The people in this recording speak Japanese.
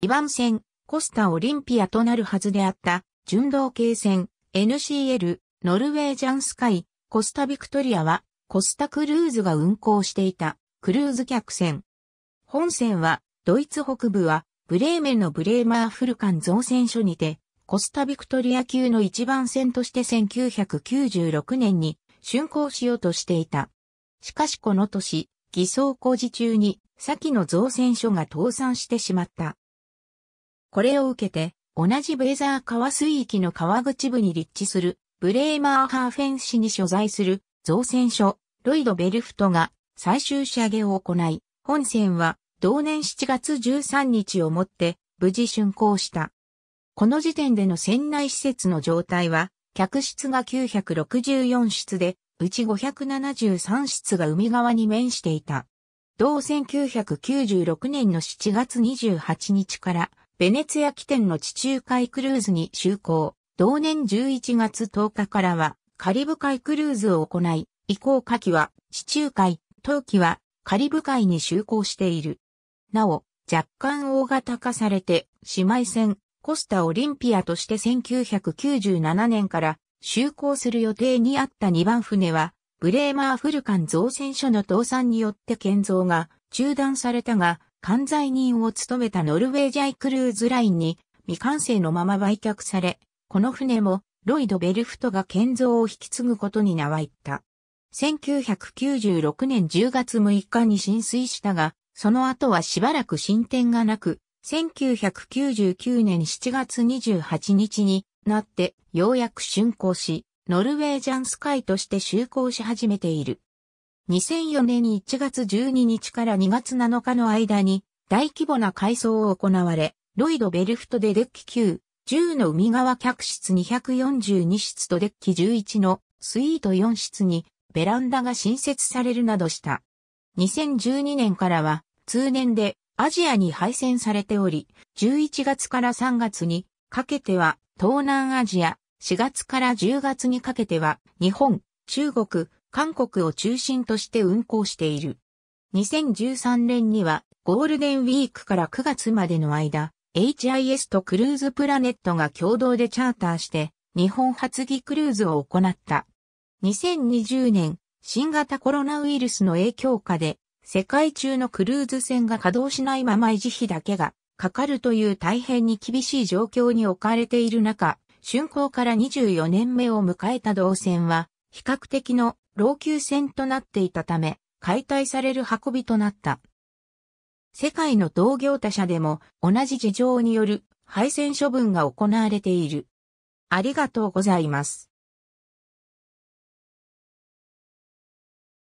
2番戦、コスタオリンピアとなるはずであった、純道系戦、NCL、ノルウェージャンスカイ、コスタビクトリアは、コスタクルーズが運航していた、クルーズ客船。本船は、ドイツ北部は、ブレーメンのブレーマーフルカン造船所にて、コスタビクトリア級の一番船として1996年に竣工しようとしていた。しかしこの年、偽装工事中に先の造船所が倒産してしまった。これを受けて、同じブレザー川水域の川口部に立地する、ブレーマーハーフェンス市に所在する造船所、ロイド・ベルフトが最終仕上げを行い、本船は同年7月13日をもって無事竣工した。この時点での船内施設の状態は、客室が964室で、うち573室が海側に面していた。同1996年の7月28日からベネツヤ起点の地中海クルーズに就航。同年11月10日からはカリブ海クルーズを行い、以降下記は地中海、冬季はカリブ海に就航している。なお、若干大型化されて、姉妹船、コスタオリンピアとして1997年から就航する予定にあった2番船は、ブレーマーフルカン造船所の倒産によって建造が中断されたが、管在人を務めたノルウェージャイクルーズラインに未完成のまま売却され、この船もロイド・ベルフトが建造を引き継ぐことに名は言った。1996年10月6日に浸水したが、その後はしばらく進展がなく、1999年7月28日になってようやく竣工し、ノルウェージャンスカイとして就航し始めている。2004年1月12日から2月7日の間に大規模な改装を行われ、ロイド・ベルフトでデッキ9、10の海側客室242室とデッキ11のスイート4室にベランダが新設されるなどした。2012年からは通年でアジアに配線されており、11月から3月にかけては東南アジア、4月から10月にかけては日本、中国、韓国を中心として運行している。2013年にはゴールデンウィークから9月までの間、HIS とクルーズプラネットが共同でチャーターして日本発議クルーズを行った。2020年、新型コロナウイルスの影響下で世界中のクルーズ船が稼働しないまま維持費だけがかかるという大変に厳しい状況に置かれている中、竣工から24年目を迎えた動線は比較的の老朽船となっていたため、解体される運びとなった。世界の同業他社でも同じ事情による配線処分が行われている。ありがとうございます。